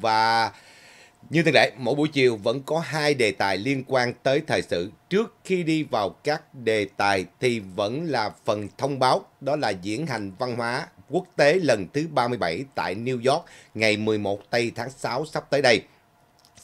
và như thường lệ, mỗi buổi chiều vẫn có hai đề tài liên quan tới thời sự. Trước khi đi vào các đề tài thì vẫn là phần thông báo, đó là diễn hành văn hóa quốc tế lần thứ 37 tại New York ngày 11 tây tháng 6 sắp tới đây.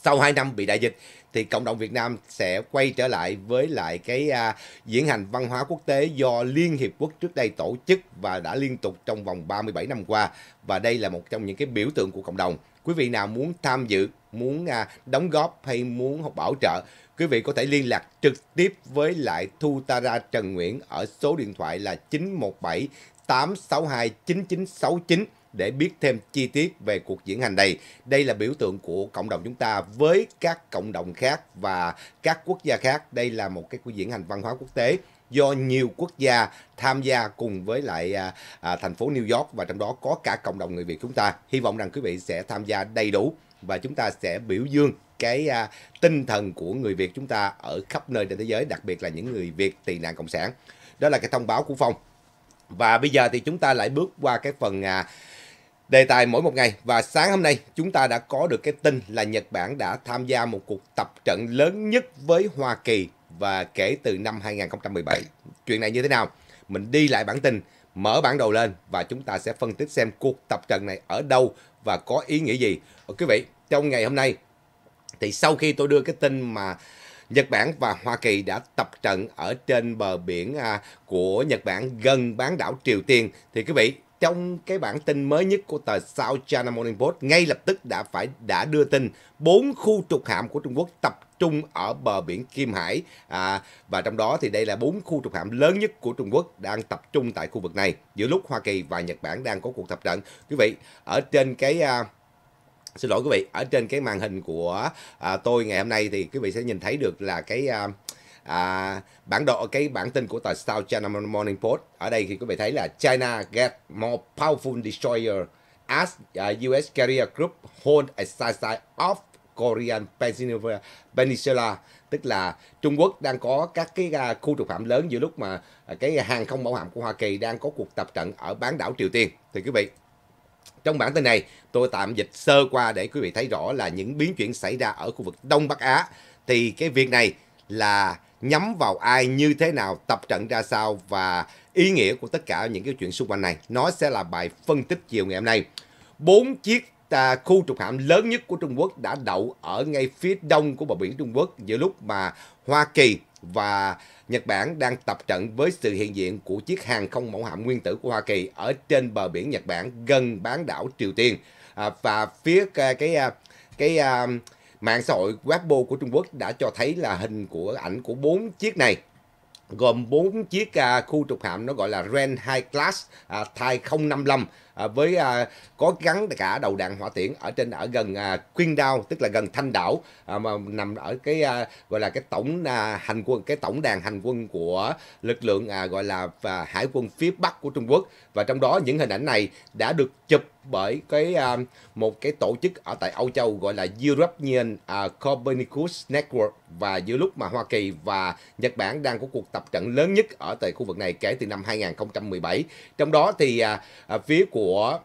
Sau 2 năm bị đại dịch thì cộng đồng Việt Nam sẽ quay trở lại với lại cái à, diễn hành văn hóa quốc tế do Liên Hiệp Quốc trước đây tổ chức và đã liên tục trong vòng 37 năm qua. Và đây là một trong những cái biểu tượng của cộng đồng quý vị nào muốn tham dự muốn à, đóng góp hay muốn học bảo trợ quý vị có thể liên lạc trực tiếp với lại Thu Tara Trần Nguyễn ở số điện thoại là 917 862 9969 để biết thêm chi tiết về cuộc diễn hành này. Đây là biểu tượng của cộng đồng chúng ta với các cộng đồng khác và các quốc gia khác. Đây là một cái cuộc diễn hành văn hóa quốc tế do nhiều quốc gia tham gia cùng với lại à, à, thành phố New York và trong đó có cả cộng đồng người Việt chúng ta. Hy vọng rằng quý vị sẽ tham gia đầy đủ và chúng ta sẽ biểu dương cái à, tinh thần của người Việt chúng ta ở khắp nơi trên thế giới, đặc biệt là những người Việt tị nạn cộng sản. Đó là cái thông báo của Phong. Và bây giờ thì chúng ta lại bước qua cái phần à, đề tài mỗi một ngày và sáng hôm nay chúng ta đã có được cái tin là Nhật Bản đã tham gia một cuộc tập trận lớn nhất với Hoa Kỳ và kể từ năm 2017. Chuyện này như thế nào? Mình đi lại bản tin, mở bản đồ lên và chúng ta sẽ phân tích xem cuộc tập trận này ở đâu và có ý nghĩa gì. Quý vị, trong ngày hôm nay thì sau khi tôi đưa cái tin mà Nhật Bản và Hoa Kỳ đã tập trận ở trên bờ biển à, của Nhật Bản gần bán đảo Triều Tiên thì quý vị trong cái bản tin mới nhất của tờ South China Morning Post ngay lập tức đã phải đã đưa tin bốn khu trục hạm của Trung Quốc tập trung ở bờ biển Kim Hải à, và trong đó thì đây là bốn khu trục hạm lớn nhất của Trung Quốc đang tập trung tại khu vực này giữa lúc Hoa Kỳ và Nhật Bản đang có cuộc tập trận quý vị ở trên cái à, xin lỗi quý vị ở trên cái màn hình của à, tôi ngày hôm nay thì quý vị sẽ nhìn thấy được là cái à, à, bản độ cái bản tin của tờ South China Morning Post ở đây thì quý vị thấy là China get more powerful destroyer as à, US carrier group hold a side of Korean Peninsula, tức là Trung Quốc đang có các cái à, khu trục hạm lớn giữa lúc mà à, cái hàng không mẫu hạm của Hoa Kỳ đang có cuộc tập trận ở bán đảo Triều Tiên thì quý vị trong bản tin này tôi tạm dịch sơ qua để quý vị thấy rõ là những biến chuyển xảy ra ở khu vực Đông Bắc Á thì cái việc này là nhắm vào ai như thế nào, tập trận ra sao và ý nghĩa của tất cả những cái chuyện xung quanh này. Nó sẽ là bài phân tích chiều ngày hôm nay. Bốn chiếc à, khu trục hạm lớn nhất của Trung Quốc đã đậu ở ngay phía đông của bờ biển Trung Quốc giữa lúc mà Hoa Kỳ và Nhật Bản đang tập trận với sự hiện diện của chiếc hàng không mẫu hạm nguyên tử của Hoa Kỳ ở trên bờ biển Nhật Bản gần bán đảo Triều Tiên. À, và phía à, cái à, cái cái, à, cái Mạng xã hội Weibo của Trung Quốc đã cho thấy là hình của ảnh của bốn chiếc này gồm bốn chiếc à, khu trục hạm nó gọi là Ren High Class à, Thai 055 À, với à, có gắn cả đầu đạn hỏa tiễn ở trên ở gần à, Quyên Đao tức là gần Thanh Đảo à, mà nằm ở cái à, gọi là cái tổng à, hành quân cái tổng đàn hành quân của lực lượng à, gọi là à, hải quân phía Bắc của Trung Quốc và trong đó những hình ảnh này đã được chụp bởi cái à, một cái tổ chức ở tại Âu Châu gọi là European à, Copernicus Network và giữa lúc mà Hoa Kỳ và Nhật Bản đang có cuộc tập trận lớn nhất ở tại khu vực này kể từ năm 2017 trong đó thì à, à, phía của của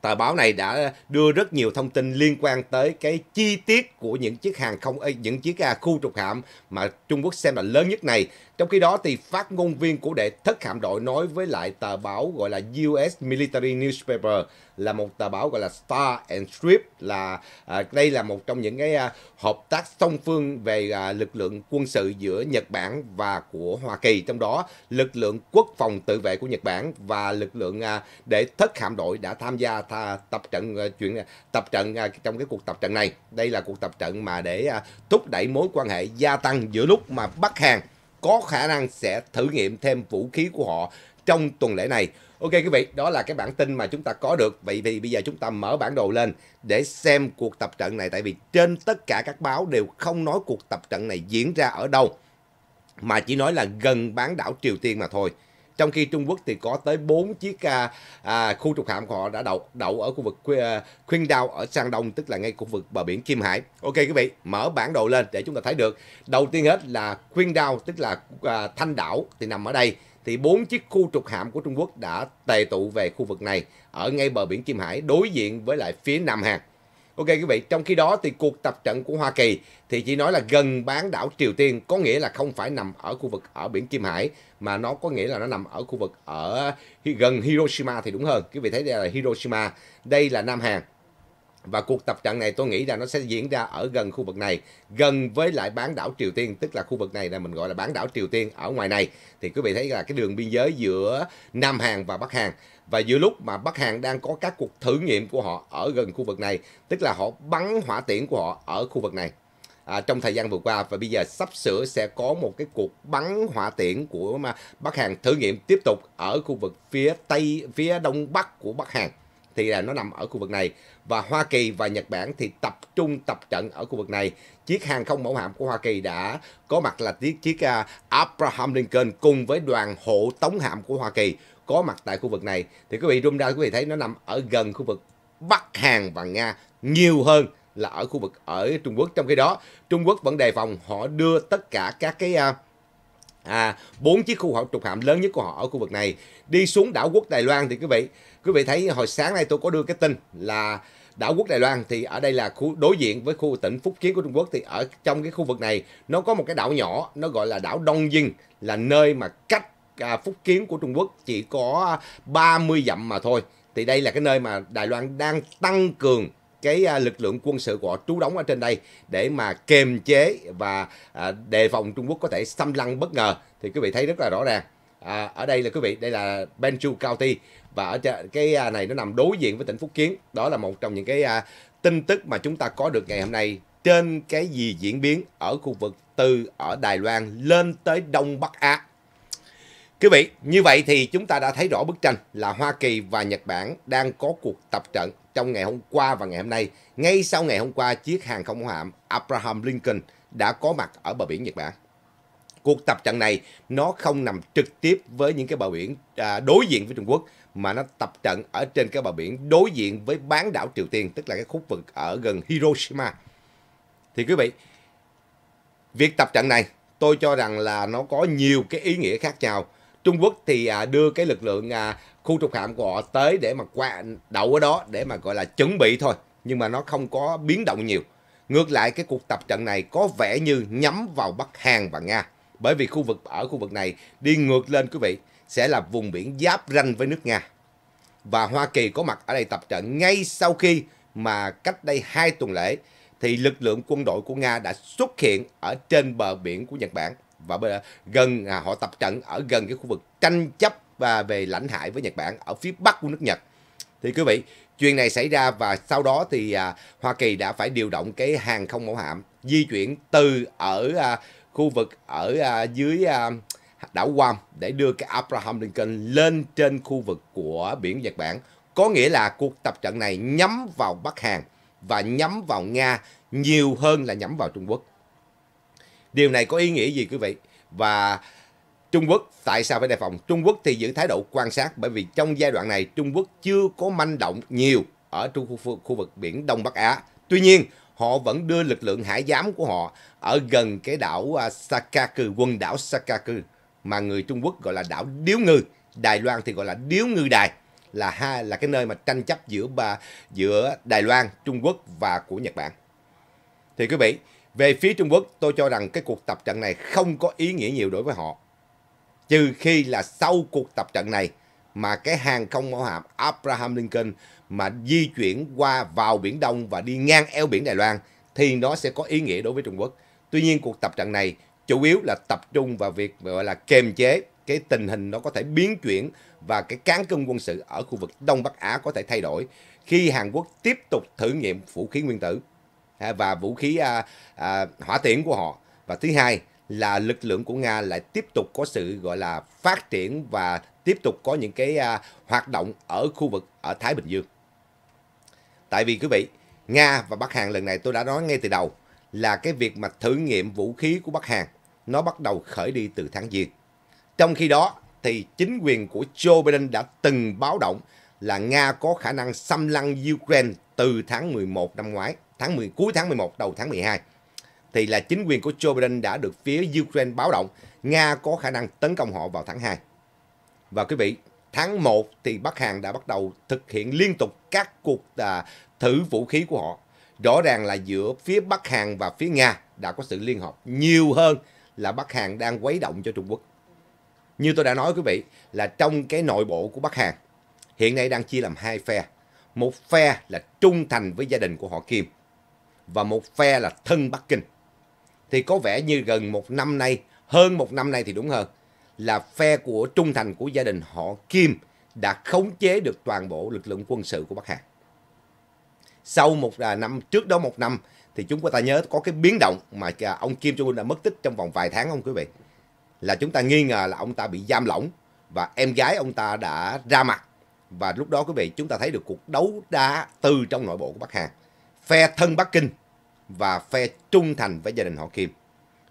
tờ báo này đã đưa rất nhiều thông tin liên quan tới cái chi tiết của những chiếc hàng không những chiếc à, khu trục hạm mà Trung Quốc xem là lớn nhất này trong khi đó thì phát ngôn viên của đệ thất hạm đội nói với lại tờ báo gọi là US Military Newspaper là một tờ báo gọi là Star and Strip là à, đây là một trong những cái à, hợp tác song phương về à, lực lượng quân sự giữa Nhật Bản và của Hoa Kỳ trong đó lực lượng quốc phòng tự vệ của Nhật Bản và lực lượng à, để thất hạm đội đã tham gia tha, tập trận à, chuyện à, tập trận à, trong cái cuộc tập trận này đây là cuộc tập trận mà để à, thúc đẩy mối quan hệ gia tăng giữa lúc mà Bắc Hàn có khả năng sẽ thử nghiệm thêm vũ khí của họ trong tuần lễ này. Ok quý vị, đó là cái bản tin mà chúng ta có được. Vậy thì bây giờ chúng ta mở bản đồ lên để xem cuộc tập trận này tại vì trên tất cả các báo đều không nói cuộc tập trận này diễn ra ở đâu mà chỉ nói là gần bán đảo Triều Tiên mà thôi. Trong khi Trung Quốc thì có tới 4 chiếc à, à, khu trục hạm của họ đã đậu đậu ở khu vực Qingdao à, ở Sang Đông tức là ngay khu vực bờ biển Kim Hải. Ok quý vị, mở bản đồ lên để chúng ta thấy được. Đầu tiên hết là Qingdao tức là à, Thanh đảo thì nằm ở đây thì bốn chiếc khu trục hạm của Trung Quốc đã tề tụ về khu vực này ở ngay bờ biển Kim Hải đối diện với lại phía Nam Hàn. Ok quý vị, trong khi đó thì cuộc tập trận của Hoa Kỳ thì chỉ nói là gần bán đảo Triều Tiên, có nghĩa là không phải nằm ở khu vực ở biển Kim Hải mà nó có nghĩa là nó nằm ở khu vực ở gần Hiroshima thì đúng hơn. Quý vị thấy đây là Hiroshima, đây là Nam Hàn và cuộc tập trận này tôi nghĩ là nó sẽ diễn ra ở gần khu vực này, gần với lại bán đảo Triều Tiên, tức là khu vực này là mình gọi là bán đảo Triều Tiên ở ngoài này. Thì quý vị thấy là cái đường biên giới giữa Nam Hàn và Bắc Hàn. Và giữa lúc mà Bắc Hàn đang có các cuộc thử nghiệm của họ ở gần khu vực này, tức là họ bắn hỏa tiễn của họ ở khu vực này. À, trong thời gian vừa qua và bây giờ sắp sửa sẽ có một cái cuộc bắn hỏa tiễn của mà Bắc Hàn thử nghiệm tiếp tục ở khu vực phía tây phía đông bắc của Bắc Hàn thì là nó nằm ở khu vực này và Hoa Kỳ và Nhật Bản thì tập trung tập trận ở khu vực này. Chiếc hàng không mẫu hạm của Hoa Kỳ đã có mặt là chiếc, chiếc à, Abraham Lincoln cùng với đoàn hộ tống hạm của Hoa Kỳ có mặt tại khu vực này. Thì quý vị rung ra quý vị thấy nó nằm ở gần khu vực Bắc Hàn và Nga nhiều hơn là ở khu vực ở Trung Quốc. Trong khi đó, Trung Quốc vẫn đề phòng họ đưa tất cả các cái uh, à bốn chiếc khu hậu trục hạm lớn nhất của họ ở khu vực này đi xuống đảo quốc Đài Loan thì quý vị quý vị thấy hồi sáng nay tôi có đưa cái tin là đảo quốc Đài Loan thì ở đây là khu đối diện với khu tỉnh Phúc Kiến của Trung Quốc thì ở trong cái khu vực này nó có một cái đảo nhỏ nó gọi là đảo Đông Dinh là nơi mà cách à, Phúc Kiến của Trung Quốc chỉ có 30 dặm mà thôi thì đây là cái nơi mà Đài Loan đang tăng cường cái à, lực lượng quân sự của họ trú đóng ở trên đây để mà kiềm chế và à, đề phòng Trung Quốc có thể xâm lăng bất ngờ thì quý vị thấy rất là rõ ràng à, ở đây là quý vị đây là Benchu County và ở cái à, này nó nằm đối diện với tỉnh Phúc Kiến đó là một trong những cái tin tức mà chúng ta có được ngày hôm nay trên cái gì diễn biến ở khu vực từ ở Đài Loan lên tới Đông Bắc Á Quý vị, như vậy thì chúng ta đã thấy rõ bức tranh là Hoa Kỳ và Nhật Bản đang có cuộc tập trận trong ngày hôm qua và ngày hôm nay. Ngay sau ngày hôm qua, chiếc hàng không hạm Abraham Lincoln đã có mặt ở bờ biển Nhật Bản. Cuộc tập trận này nó không nằm trực tiếp với những cái bờ biển à, đối diện với Trung Quốc mà nó tập trận ở trên cái bờ biển đối diện với bán đảo Triều Tiên, tức là cái khu vực ở gần Hiroshima. Thì quý vị, việc tập trận này tôi cho rằng là nó có nhiều cái ý nghĩa khác nhau Trung Quốc thì à, đưa cái lực lượng à, khu trục hạm của họ tới để mà qua đậu ở đó để mà gọi là chuẩn bị thôi nhưng mà nó không có biến động nhiều. Ngược lại cái cuộc tập trận này có vẻ như nhắm vào Bắc Hàn và Nga bởi vì khu vực ở khu vực này đi ngược lên quý vị sẽ là vùng biển giáp ranh với nước Nga. Và Hoa Kỳ có mặt ở đây tập trận ngay sau khi mà cách đây hai tuần lễ thì lực lượng quân đội của Nga đã xuất hiện ở trên bờ biển của Nhật Bản và gần à, họ tập trận ở gần cái khu vực tranh chấp và về lãnh hải với Nhật Bản ở phía bắc của nước Nhật. Thì quý vị, chuyện này xảy ra và sau đó thì à, Hoa Kỳ đã phải điều động cái hàng không mẫu hạm di chuyển từ ở à, khu vực ở à, dưới à, đảo Guam để đưa cái Abraham Lincoln lên trên khu vực của biển Nhật Bản. Có nghĩa là cuộc tập trận này nhắm vào Bắc Hàn và nhắm vào Nga nhiều hơn là nhắm vào Trung Quốc. Điều này có ý nghĩa gì quý vị? Và Trung Quốc tại sao phải đề phòng? Trung Quốc thì giữ thái độ quan sát bởi vì trong giai đoạn này Trung Quốc chưa có manh động nhiều ở trung khu, khu vực biển Đông Bắc Á. Tuy nhiên, họ vẫn đưa lực lượng hải giám của họ ở gần cái đảo à, Sakaku, quần đảo Sakaku mà người Trung Quốc gọi là đảo Điếu Ngư, Đài Loan thì gọi là Điếu Ngư Đài là hai là cái nơi mà tranh chấp giữa ba giữa Đài Loan, Trung Quốc và của Nhật Bản. Thì quý vị, về phía Trung Quốc, tôi cho rằng cái cuộc tập trận này không có ý nghĩa nhiều đối với họ. Trừ khi là sau cuộc tập trận này mà cái hàng không mẫu hạm Abraham Lincoln mà di chuyển qua vào Biển Đông và đi ngang eo biển Đài Loan thì nó sẽ có ý nghĩa đối với Trung Quốc. Tuy nhiên cuộc tập trận này chủ yếu là tập trung vào việc gọi là kiềm chế cái tình hình nó có thể biến chuyển và cái cán cân quân sự ở khu vực Đông Bắc Á có thể thay đổi khi Hàn Quốc tiếp tục thử nghiệm vũ khí nguyên tử và vũ khí à, à, hỏa tiễn của họ. Và thứ hai là lực lượng của Nga lại tiếp tục có sự gọi là phát triển và tiếp tục có những cái à, hoạt động ở khu vực ở Thái Bình Dương. Tại vì quý vị, Nga và Bắc Hàn lần này tôi đã nói ngay từ đầu là cái việc mà thử nghiệm vũ khí của Bắc Hàn nó bắt đầu khởi đi từ tháng Giêng. Trong khi đó thì chính quyền của Joe Biden đã từng báo động là Nga có khả năng xâm lăng Ukraine từ tháng 11 năm ngoái tháng 10, cuối tháng 11 đầu tháng 12 thì là chính quyền của Joe Biden đã được phía Ukraine báo động Nga có khả năng tấn công họ vào tháng 2. Và quý vị, tháng 1 thì Bắc Hàn đã bắt đầu thực hiện liên tục các cuộc à, thử vũ khí của họ. Rõ ràng là giữa phía Bắc Hàn và phía Nga đã có sự liên hợp nhiều hơn là Bắc Hàn đang quấy động cho Trung Quốc. Như tôi đã nói quý vị là trong cái nội bộ của Bắc Hàn hiện nay đang chia làm hai phe. Một phe là trung thành với gia đình của họ Kim và một phe là thân Bắc Kinh. Thì có vẻ như gần một năm nay, hơn một năm nay thì đúng hơn, là phe của trung thành của gia đình họ Kim đã khống chế được toàn bộ lực lượng quân sự của Bắc Hàn. Sau một à, năm, trước đó một năm, thì chúng ta nhớ có cái biến động mà à, ông Kim Jong-un đã mất tích trong vòng vài tháng không quý vị. Là chúng ta nghi ngờ là ông ta bị giam lỏng và em gái ông ta đã ra mặt. Và lúc đó quý vị chúng ta thấy được cuộc đấu đá từ trong nội bộ của Bắc Hàn phe thân Bắc Kinh và phe trung thành với gia đình họ Kim.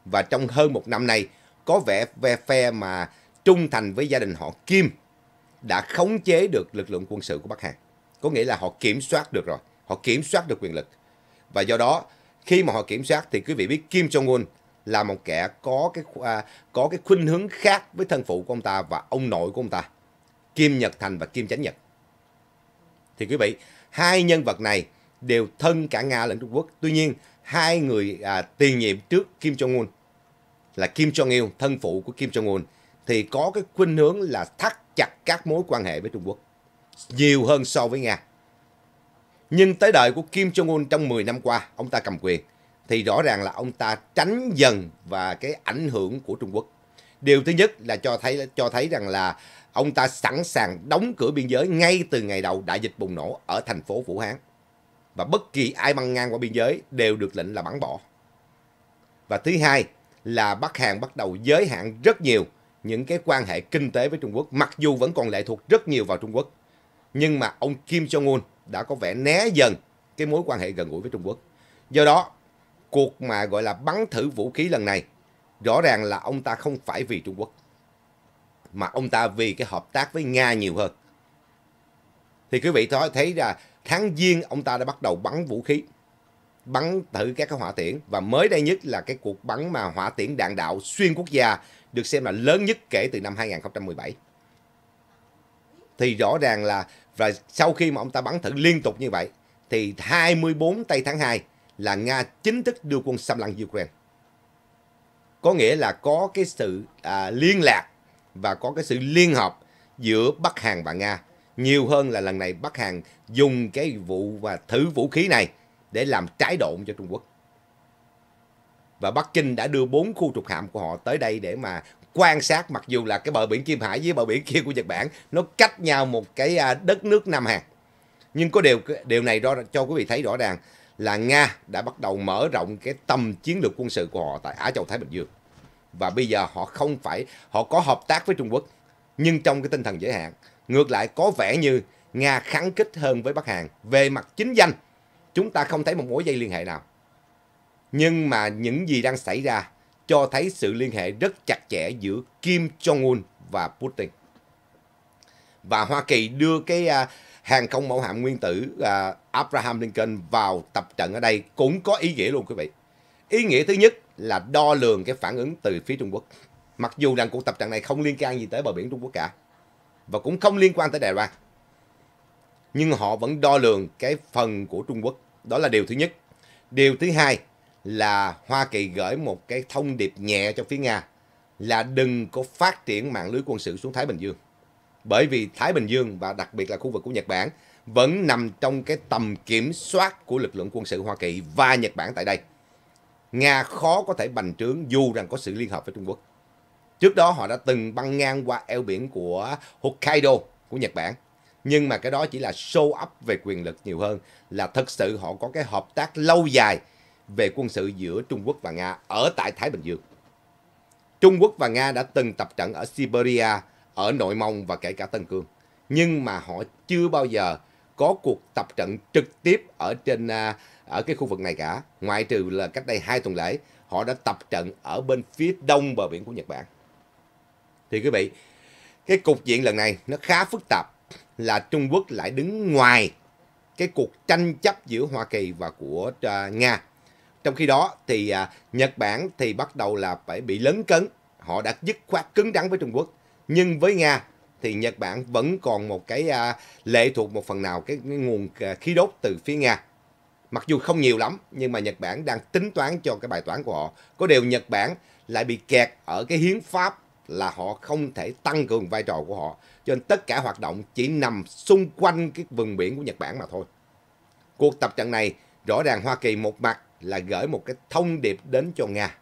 Và trong hơn một năm nay, có vẻ phe phe mà trung thành với gia đình họ Kim đã khống chế được lực lượng quân sự của Bắc Hàn. Có nghĩa là họ kiểm soát được rồi, họ kiểm soát được quyền lực. Và do đó, khi mà họ kiểm soát thì quý vị biết Kim Jong-un là một kẻ có cái à, có cái khuynh hướng khác với thân phụ của ông ta và ông nội của ông ta Kim Nhật Thành và Kim Chánh Nhật thì quý vị hai nhân vật này đều thân cả Nga lẫn Trung Quốc. Tuy nhiên, hai người à, tiền nhiệm trước Kim Jong-un là Kim Jong-il, thân phụ của Kim Jong-un, thì có cái khuynh hướng là thắt chặt các mối quan hệ với Trung Quốc nhiều hơn so với Nga. Nhưng tới đời của Kim Jong-un trong 10 năm qua, ông ta cầm quyền, thì rõ ràng là ông ta tránh dần và cái ảnh hưởng của Trung Quốc. Điều thứ nhất là cho thấy cho thấy rằng là ông ta sẵn sàng đóng cửa biên giới ngay từ ngày đầu đại dịch bùng nổ ở thành phố Vũ Hán và bất kỳ ai băng ngang qua biên giới đều được lệnh là bắn bỏ. Và thứ hai là Bắc Hàn bắt đầu giới hạn rất nhiều những cái quan hệ kinh tế với Trung Quốc, mặc dù vẫn còn lệ thuộc rất nhiều vào Trung Quốc. Nhưng mà ông Kim Jong-un đã có vẻ né dần cái mối quan hệ gần gũi với Trung Quốc. Do đó, cuộc mà gọi là bắn thử vũ khí lần này, rõ ràng là ông ta không phải vì Trung Quốc, mà ông ta vì cái hợp tác với Nga nhiều hơn. Thì quý vị thấy ra tháng giêng ông ta đã bắt đầu bắn vũ khí bắn thử các cái hỏa tiễn và mới đây nhất là cái cuộc bắn mà hỏa tiễn đạn đạo xuyên quốc gia được xem là lớn nhất kể từ năm 2017 thì rõ ràng là và sau khi mà ông ta bắn thử liên tục như vậy thì 24 tây tháng 2 là Nga chính thức đưa quân xâm lăng Ukraine có nghĩa là có cái sự à, liên lạc và có cái sự liên hợp giữa Bắc Hàn và Nga nhiều hơn là lần này Bắc Hàn dùng cái vụ và thử vũ khí này để làm trái độn cho Trung Quốc. Và Bắc Kinh đã đưa bốn khu trục hạm của họ tới đây để mà quan sát mặc dù là cái bờ biển Kim Hải với bờ biển kia của Nhật Bản nó cách nhau một cái à, đất nước Nam Hàn. Nhưng có điều điều này đó cho quý vị thấy rõ ràng là Nga đã bắt đầu mở rộng cái tầm chiến lược quân sự của họ tại Á Châu Thái Bình Dương. Và bây giờ họ không phải họ có hợp tác với Trung Quốc nhưng trong cái tinh thần giới hạn Ngược lại có vẻ như Nga kháng kích hơn với Bắc Hàn. Về mặt chính danh, chúng ta không thấy một mối dây liên hệ nào. Nhưng mà những gì đang xảy ra cho thấy sự liên hệ rất chặt chẽ giữa Kim Jong-un và Putin. Và Hoa Kỳ đưa cái à, hàng không mẫu hạm nguyên tử à, Abraham Lincoln vào tập trận ở đây cũng có ý nghĩa luôn quý vị. Ý nghĩa thứ nhất là đo lường cái phản ứng từ phía Trung Quốc. Mặc dù rằng cuộc tập trận này không liên can gì tới bờ biển Trung Quốc cả và cũng không liên quan tới Đài Loan. Nhưng họ vẫn đo lường cái phần của Trung Quốc. Đó là điều thứ nhất. Điều thứ hai là Hoa Kỳ gửi một cái thông điệp nhẹ cho phía Nga là đừng có phát triển mạng lưới quân sự xuống Thái Bình Dương. Bởi vì Thái Bình Dương và đặc biệt là khu vực của Nhật Bản vẫn nằm trong cái tầm kiểm soát của lực lượng quân sự Hoa Kỳ và Nhật Bản tại đây. Nga khó có thể bành trướng dù rằng có sự liên hợp với Trung Quốc. Trước đó họ đã từng băng ngang qua eo biển của Hokkaido của Nhật Bản. Nhưng mà cái đó chỉ là show up về quyền lực nhiều hơn là thật sự họ có cái hợp tác lâu dài về quân sự giữa Trung Quốc và Nga ở tại Thái Bình Dương. Trung Quốc và Nga đã từng tập trận ở Siberia, ở Nội Mông và kể cả Tân Cương. Nhưng mà họ chưa bao giờ có cuộc tập trận trực tiếp ở trên à, ở cái khu vực này cả. Ngoại trừ là cách đây hai tuần lễ, họ đã tập trận ở bên phía đông bờ biển của Nhật Bản thì quý vị cái cục diện lần này nó khá phức tạp là Trung Quốc lại đứng ngoài cái cuộc tranh chấp giữa Hoa Kỳ và của à, Nga. Trong khi đó thì à, Nhật Bản thì bắt đầu là phải bị lấn cấn, họ đã dứt khoát cứng rắn với Trung Quốc. Nhưng với Nga thì Nhật Bản vẫn còn một cái à, lệ thuộc một phần nào cái nguồn khí đốt từ phía Nga. Mặc dù không nhiều lắm nhưng mà Nhật Bản đang tính toán cho cái bài toán của họ. Có điều Nhật Bản lại bị kẹt ở cái hiến pháp là họ không thể tăng cường vai trò của họ. Cho nên tất cả hoạt động chỉ nằm xung quanh cái vùng biển của Nhật Bản mà thôi. Cuộc tập trận này rõ ràng Hoa Kỳ một mặt là gửi một cái thông điệp đến cho Nga.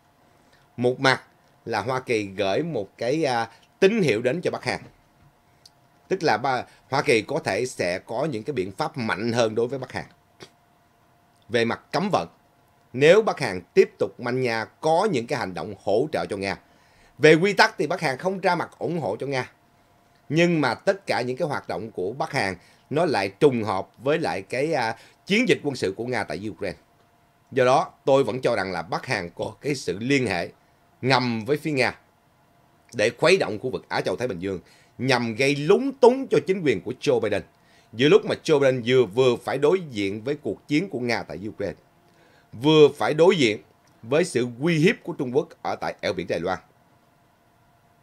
Một mặt là Hoa Kỳ gửi một cái à, tín hiệu đến cho Bắc Hàn. Tức là ba, Hoa Kỳ có thể sẽ có những cái biện pháp mạnh hơn đối với Bắc Hàn. Về mặt cấm vận, nếu Bắc Hàn tiếp tục manh nha có những cái hành động hỗ trợ cho Nga, về quy tắc thì Bắc Hàn không ra mặt ủng hộ cho Nga. Nhưng mà tất cả những cái hoạt động của Bắc Hàn nó lại trùng hợp với lại cái à, chiến dịch quân sự của Nga tại Ukraine. Do đó, tôi vẫn cho rằng là Bắc Hàn có cái sự liên hệ ngầm với phía Nga để khuấy động khu vực Á Châu Thái Bình Dương nhằm gây lúng túng cho chính quyền của Joe Biden. Giữa lúc mà Joe Biden vừa vừa phải đối diện với cuộc chiến của Nga tại Ukraine, vừa phải đối diện với sự uy hiếp của Trung Quốc ở tại eo biển Đài Loan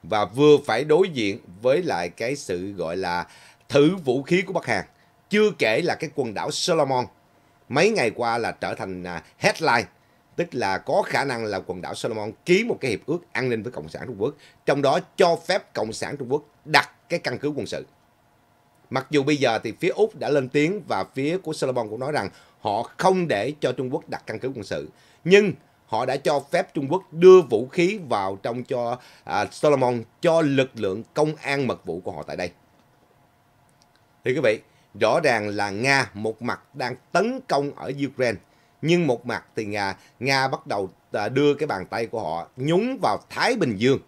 và vừa phải đối diện với lại cái sự gọi là thử vũ khí của Bắc Hàn. Chưa kể là cái quần đảo Solomon mấy ngày qua là trở thành à, headline tức là có khả năng là quần đảo Solomon ký một cái hiệp ước an ninh với Cộng sản Trung Quốc, trong đó cho phép Cộng sản Trung Quốc đặt cái căn cứ quân sự. Mặc dù bây giờ thì phía Úc đã lên tiếng và phía của Solomon cũng nói rằng họ không để cho Trung Quốc đặt căn cứ quân sự. Nhưng họ đã cho phép Trung Quốc đưa vũ khí vào trong cho à, Solomon cho lực lượng công an mật vụ của họ tại đây. Thì quý vị, rõ ràng là Nga một mặt đang tấn công ở Ukraine, nhưng một mặt thì Nga Nga bắt đầu à, đưa cái bàn tay của họ nhúng vào Thái Bình Dương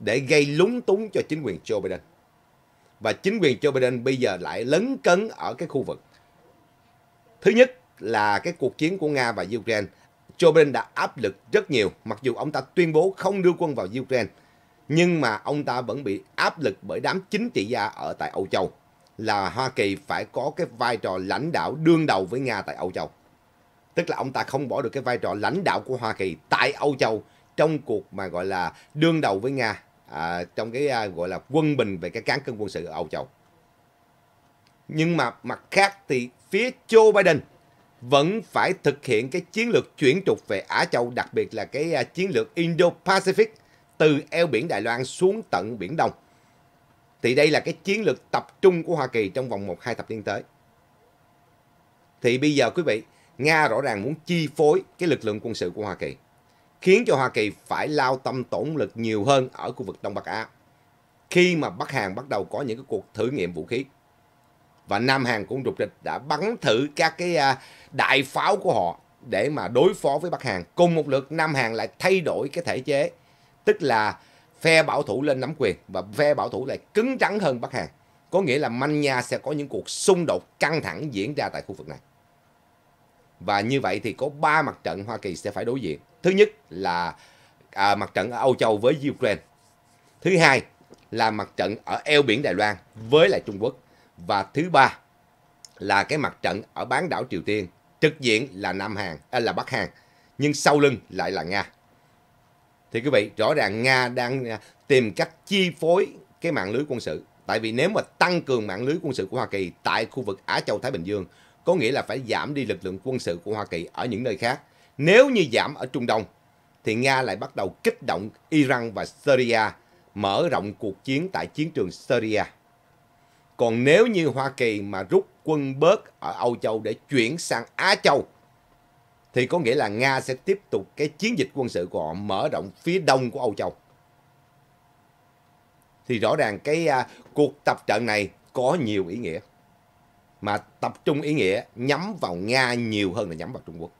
để gây lúng túng cho chính quyền Joe Biden. Và chính quyền Joe Biden bây giờ lại lấn cấn ở cái khu vực. Thứ nhất là cái cuộc chiến của Nga và Ukraine Joe Biden đã áp lực rất nhiều, mặc dù ông ta tuyên bố không đưa quân vào Ukraine, nhưng mà ông ta vẫn bị áp lực bởi đám chính trị gia ở tại Âu Châu, là Hoa Kỳ phải có cái vai trò lãnh đạo đương đầu với Nga tại Âu Châu. Tức là ông ta không bỏ được cái vai trò lãnh đạo của Hoa Kỳ tại Âu Châu trong cuộc mà gọi là đương đầu với Nga, à, trong cái à, gọi là quân bình về cái cán cân quân sự ở Âu Châu. Nhưng mà mặt khác thì phía Joe Biden vẫn phải thực hiện cái chiến lược chuyển trục về Á Châu, đặc biệt là cái à, chiến lược Indo-Pacific từ eo biển Đài Loan xuống tận Biển Đông. Thì đây là cái chiến lược tập trung của Hoa Kỳ trong vòng 1-2 thập niên tới. Thì bây giờ quý vị, Nga rõ ràng muốn chi phối cái lực lượng quân sự của Hoa Kỳ, khiến cho Hoa Kỳ phải lao tâm tổn lực nhiều hơn ở khu vực Đông Bắc Á. Khi mà Bắc Hàn bắt đầu có những cái cuộc thử nghiệm vũ khí và Nam Hàn cũng rục rịch đã bắn thử các cái à, đại pháo của họ để mà đối phó với Bắc Hàn. Cùng một lượt Nam Hàn lại thay đổi cái thể chế, tức là phe bảo thủ lên nắm quyền và phe bảo thủ lại cứng rắn hơn Bắc Hàn. Có nghĩa là manh nha sẽ có những cuộc xung đột căng thẳng diễn ra tại khu vực này. Và như vậy thì có ba mặt trận Hoa Kỳ sẽ phải đối diện. Thứ nhất là à, mặt trận ở Âu Châu với Ukraine. Thứ hai là mặt trận ở eo biển Đài Loan với lại Trung Quốc và thứ ba là cái mặt trận ở bán đảo Triều Tiên, trực diện là Nam Hàn à, là Bắc Hàn, nhưng sau lưng lại là Nga. Thì quý vị, rõ ràng Nga đang à, tìm cách chi phối cái mạng lưới quân sự. Tại vì nếu mà tăng cường mạng lưới quân sự của Hoa Kỳ tại khu vực Á Châu Thái Bình Dương, có nghĩa là phải giảm đi lực lượng quân sự của Hoa Kỳ ở những nơi khác. Nếu như giảm ở Trung Đông, thì Nga lại bắt đầu kích động Iran và Syria mở rộng cuộc chiến tại chiến trường Syria. Còn nếu như Hoa Kỳ mà rút quân bớt ở Âu Châu để chuyển sang Á Châu thì có nghĩa là Nga sẽ tiếp tục cái chiến dịch quân sự của họ mở rộng phía đông của Âu Châu. Thì rõ ràng cái à, cuộc tập trận này có nhiều ý nghĩa. Mà tập trung ý nghĩa nhắm vào Nga nhiều hơn là nhắm vào Trung Quốc.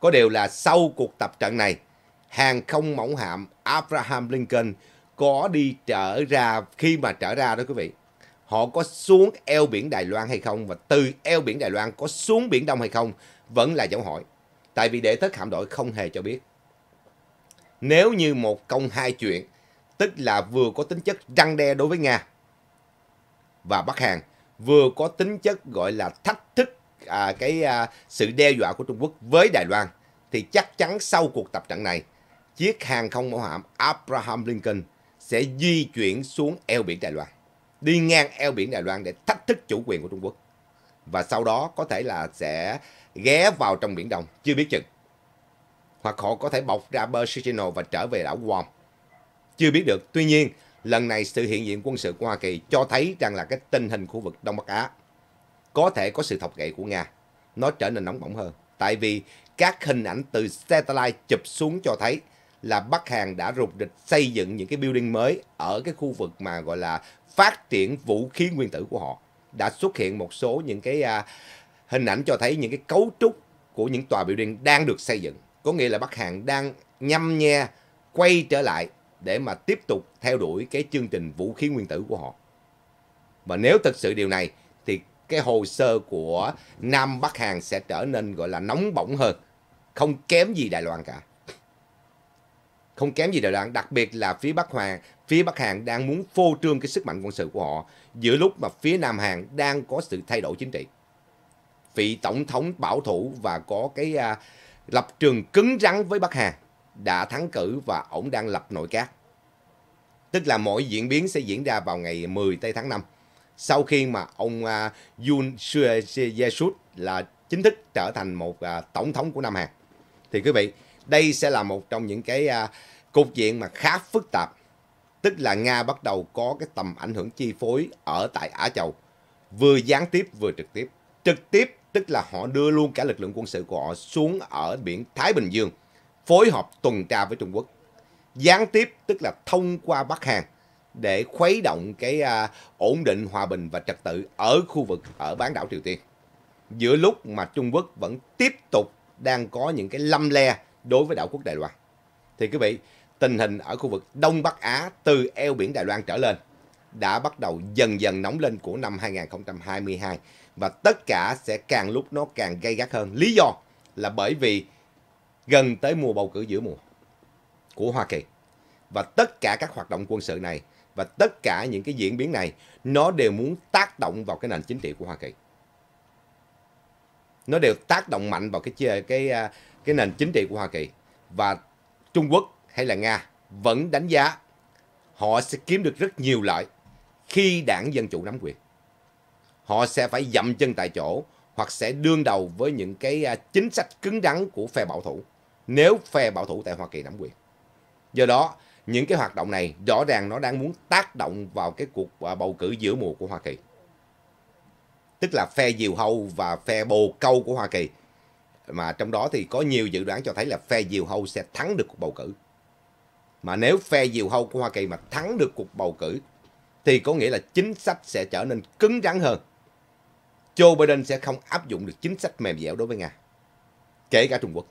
Có điều là sau cuộc tập trận này, hàng không mẫu hạm Abraham Lincoln có đi trở ra khi mà trở ra đó quý vị họ có xuống eo biển Đài Loan hay không và từ eo biển Đài Loan có xuống biển Đông hay không vẫn là dấu hỏi. Tại vì đệ thất hạm đội không hề cho biết. Nếu như một công hai chuyện, tức là vừa có tính chất răng đe đối với Nga và Bắc Hàn, vừa có tính chất gọi là thách thức à, cái à, sự đe dọa của Trung Quốc với Đài Loan, thì chắc chắn sau cuộc tập trận này, chiếc hàng không mẫu hạm Abraham Lincoln sẽ di chuyển xuống eo biển Đài Loan đi ngang eo biển Đài Loan để thách thức chủ quyền của Trung Quốc. Và sau đó có thể là sẽ ghé vào trong Biển Đông, chưa biết chừng. Hoặc họ có thể bọc ra bờ Sicino và trở về đảo Guam. Chưa biết được. Tuy nhiên, lần này sự hiện diện quân sự của Hoa Kỳ cho thấy rằng là cái tình hình khu vực Đông Bắc Á có thể có sự thọc gậy của Nga. Nó trở nên nóng bỏng hơn. Tại vì các hình ảnh từ satellite chụp xuống cho thấy là Bắc Hàn đã rục rịch xây dựng những cái building mới ở cái khu vực mà gọi là phát triển vũ khí nguyên tử của họ. Đã xuất hiện một số những cái à, hình ảnh cho thấy những cái cấu trúc của những tòa building đang được xây dựng. Có nghĩa là Bắc Hàn đang nhăm nhe quay trở lại để mà tiếp tục theo đuổi cái chương trình vũ khí nguyên tử của họ. Và nếu thực sự điều này thì cái hồ sơ của Nam Bắc Hàn sẽ trở nên gọi là nóng bỏng hơn, không kém gì Đài Loan cả không kém gì Đài Loan, đặc biệt là phía Bắc Hoàng, phía Bắc Hàn đang muốn phô trương cái sức mạnh quân sự của họ giữa lúc mà phía Nam Hàn đang có sự thay đổi chính trị. Vị tổng thống bảo thủ và có cái à, lập trường cứng rắn với Bắc Hàn đã thắng cử và ổng đang lập nội các. Tức là mọi diễn biến sẽ diễn ra vào ngày 10 tây tháng 5. Sau khi mà ông à, Yoon Sue Yesup là chính thức trở thành một à, tổng thống của Nam Hàn. Thì quý vị, đây sẽ là một trong những cái à, cục diện mà khá phức tạp. Tức là Nga bắt đầu có cái tầm ảnh hưởng chi phối ở tại ả Châu, vừa gián tiếp vừa trực tiếp. Trực tiếp tức là họ đưa luôn cả lực lượng quân sự của họ xuống ở biển Thái Bình Dương, phối hợp tuần tra với Trung Quốc. Gián tiếp tức là thông qua Bắc Hàn để khuấy động cái à, ổn định hòa bình và trật tự ở khu vực ở bán đảo Triều Tiên. Giữa lúc mà Trung Quốc vẫn tiếp tục đang có những cái lâm le đối với đảo quốc Đài Loan. Thì quý vị, tình hình ở khu vực Đông Bắc Á từ eo biển Đài Loan trở lên đã bắt đầu dần dần nóng lên của năm 2022 và tất cả sẽ càng lúc nó càng gay gắt hơn. Lý do là bởi vì gần tới mùa bầu cử giữa mùa của Hoa Kỳ và tất cả các hoạt động quân sự này và tất cả những cái diễn biến này nó đều muốn tác động vào cái nền chính trị của Hoa Kỳ. Nó đều tác động mạnh vào cái cái à, cái nền chính trị của Hoa Kỳ và Trung Quốc hay là Nga vẫn đánh giá họ sẽ kiếm được rất nhiều lợi khi đảng Dân Chủ nắm quyền. Họ sẽ phải dậm chân tại chỗ hoặc sẽ đương đầu với những cái à, chính sách cứng rắn của phe bảo thủ nếu phe bảo thủ tại Hoa Kỳ nắm quyền. Do đó, những cái hoạt động này rõ ràng nó đang muốn tác động vào cái cuộc à, bầu cử giữa mùa của Hoa Kỳ. Tức là phe diều hâu và phe bồ câu của Hoa Kỳ mà trong đó thì có nhiều dự đoán cho thấy là phe diều hâu sẽ thắng được cuộc bầu cử. Mà nếu phe diều hâu của Hoa Kỳ mà thắng được cuộc bầu cử thì có nghĩa là chính sách sẽ trở nên cứng rắn hơn. Joe Biden sẽ không áp dụng được chính sách mềm dẻo đối với Nga, kể cả Trung Quốc.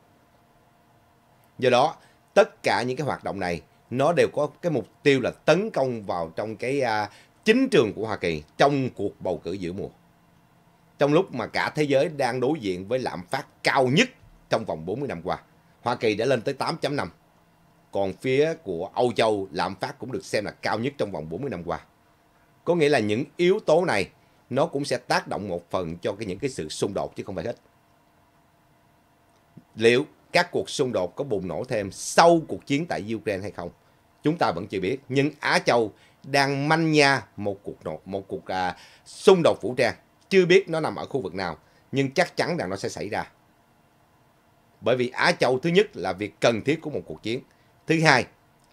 Do đó, tất cả những cái hoạt động này nó đều có cái mục tiêu là tấn công vào trong cái uh, chính trường của Hoa Kỳ trong cuộc bầu cử giữa mùa trong lúc mà cả thế giới đang đối diện với lạm phát cao nhất trong vòng 40 năm qua. Hoa Kỳ đã lên tới 8.5. Còn phía của Âu Châu lạm phát cũng được xem là cao nhất trong vòng 40 năm qua. Có nghĩa là những yếu tố này nó cũng sẽ tác động một phần cho cái những cái sự xung đột chứ không phải hết. Liệu các cuộc xung đột có bùng nổ thêm sau cuộc chiến tại Ukraine hay không? Chúng ta vẫn chưa biết, nhưng Á Châu đang manh nha một cuộc nổ, một cuộc à, xung đột vũ trang chưa biết nó nằm ở khu vực nào, nhưng chắc chắn rằng nó sẽ xảy ra. Bởi vì Á Châu thứ nhất là việc cần thiết của một cuộc chiến. Thứ hai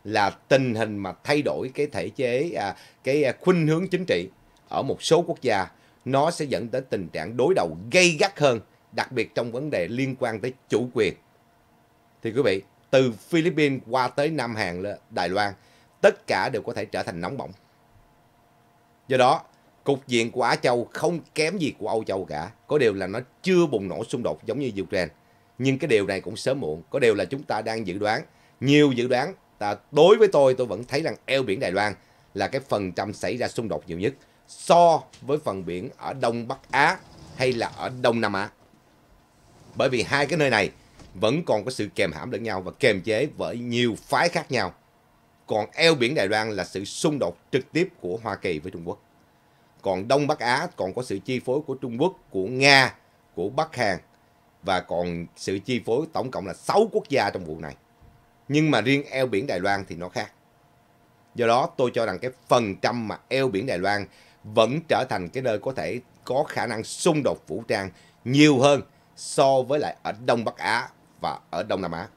là tình hình mà thay đổi cái thể chế, à, cái à, khuynh hướng chính trị ở một số quốc gia nó sẽ dẫn tới tình trạng đối đầu gay gắt hơn, đặc biệt trong vấn đề liên quan tới chủ quyền. Thì quý vị, từ Philippines qua tới Nam Hàn, Đài Loan, tất cả đều có thể trở thành nóng bỏng. Do đó, Cục diện của Á Châu không kém gì của Âu Châu cả. Có điều là nó chưa bùng nổ xung đột giống như Ukraine. Nhưng cái điều này cũng sớm muộn. Có điều là chúng ta đang dự đoán. Nhiều dự đoán. Ta, đối với tôi, tôi vẫn thấy rằng eo biển Đài Loan là cái phần trăm xảy ra xung đột nhiều nhất so với phần biển ở Đông Bắc Á hay là ở Đông Nam Á. Bởi vì hai cái nơi này vẫn còn có sự kèm hãm lẫn nhau và kềm chế với nhiều phái khác nhau. Còn eo biển Đài Loan là sự xung đột trực tiếp của Hoa Kỳ với Trung Quốc. Còn Đông Bắc Á còn có sự chi phối của Trung Quốc, của Nga, của Bắc Hàn và còn sự chi phối tổng cộng là 6 quốc gia trong vụ này. Nhưng mà riêng eo biển Đài Loan thì nó khác. Do đó tôi cho rằng cái phần trăm mà eo biển Đài Loan vẫn trở thành cái nơi có thể có khả năng xung đột vũ trang nhiều hơn so với lại ở Đông Bắc Á và ở Đông Nam Á.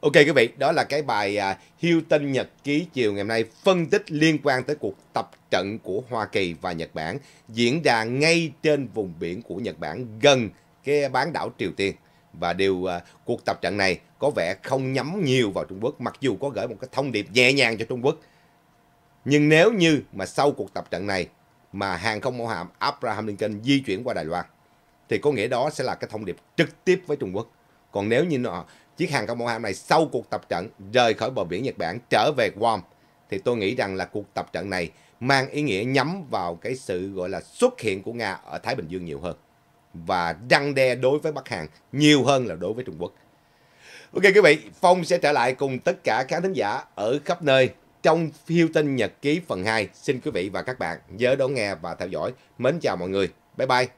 Ok quý vị, đó là cái bài à, Hilton Nhật ký chiều ngày hôm nay phân tích liên quan tới cuộc tập trận của Hoa Kỳ và Nhật Bản diễn ra ngay trên vùng biển của Nhật Bản gần cái bán đảo Triều Tiên. Và điều à, cuộc tập trận này có vẻ không nhắm nhiều vào Trung Quốc mặc dù có gửi một cái thông điệp nhẹ nhàng cho Trung Quốc. Nhưng nếu như mà sau cuộc tập trận này mà hàng không mẫu hạm Abraham Lincoln di chuyển qua Đài Loan thì có nghĩa đó sẽ là cái thông điệp trực tiếp với Trung Quốc. Còn nếu như nó Chiếc hàng không mẫu hạm này sau cuộc tập trận rời khỏi bờ biển Nhật Bản trở về Guam thì tôi nghĩ rằng là cuộc tập trận này mang ý nghĩa nhắm vào cái sự gọi là xuất hiện của Nga ở Thái Bình Dương nhiều hơn và răng đe đối với Bắc Hàn nhiều hơn là đối với Trung Quốc. Ok quý vị, Phong sẽ trở lại cùng tất cả khán thính giả ở khắp nơi trong phiêu tin nhật ký phần 2. Xin quý vị và các bạn nhớ đón nghe và theo dõi. Mến chào mọi người. Bye bye.